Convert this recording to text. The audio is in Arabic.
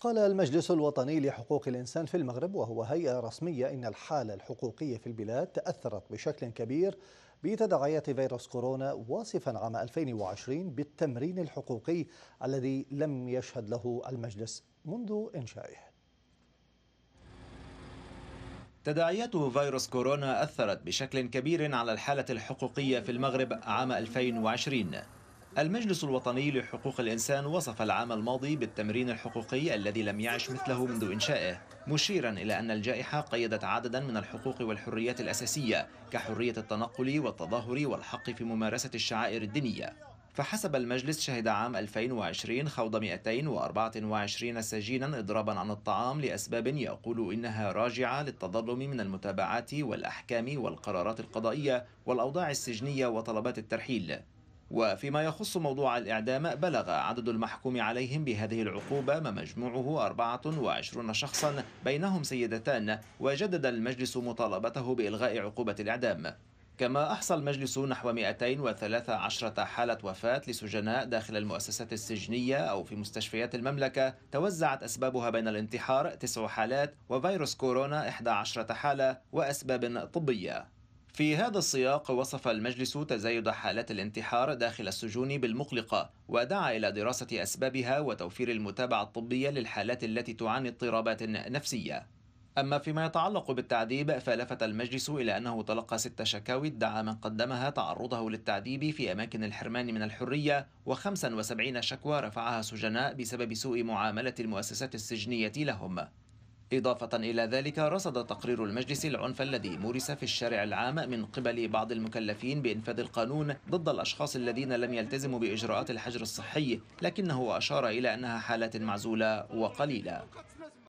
قال المجلس الوطني لحقوق الإنسان في المغرب وهو هيئة رسمية إن الحالة الحقوقية في البلاد تأثرت بشكل كبير بتداعيات فيروس كورونا واصفا عام 2020 بالتمرين الحقوقي الذي لم يشهد له المجلس منذ إنشائه تداعيات فيروس كورونا أثرت بشكل كبير على الحالة الحقوقية في المغرب عام 2020 المجلس الوطني لحقوق الإنسان وصف العام الماضي بالتمرين الحقوقي الذي لم يعش مثله منذ إنشائه مشيرا إلى أن الجائحة قيدت عددا من الحقوق والحريات الأساسية كحرية التنقل والتظاهر والحق في ممارسة الشعائر الدينية فحسب المجلس شهد عام 2020 خوض 224 سجينا إضرابا عن الطعام لأسباب يقول إنها راجعة للتظلم من المتابعات والأحكام والقرارات القضائية والأوضاع السجنية وطلبات الترحيل وفيما يخص موضوع الإعدام بلغ عدد المحكوم عليهم بهذه العقوبة ما مجموعه 24 شخصا بينهم سيدتان وجدد المجلس مطالبته بإلغاء عقوبة الإعدام كما أحصى المجلس نحو 213 حالة وفاة لسجناء داخل المؤسسات السجنية أو في مستشفيات المملكة توزعت أسبابها بين الانتحار 9 حالات وفيروس كورونا 11 حالة وأسباب طبية في هذا السياق وصف المجلس تزايد حالات الانتحار داخل السجون بالمقلقة ودعا إلى دراسة أسبابها وتوفير المتابعة الطبية للحالات التي تعاني اضطرابات نفسية أما فيما يتعلق بالتعذيب فلفت المجلس إلى أنه تلقى ست شكاوي ادعى من قدمها تعرضه للتعذيب في أماكن الحرمان من الحرية و75 شكوى رفعها سجناء بسبب سوء معاملة المؤسسات السجنية لهم إضافة إلى ذلك رصد تقرير المجلس العنف الذي مورس في الشارع العام من قبل بعض المكلفين بإنفاذ القانون ضد الأشخاص الذين لم يلتزموا بإجراءات الحجر الصحي لكنه أشار إلى أنها حالات معزولة وقليلة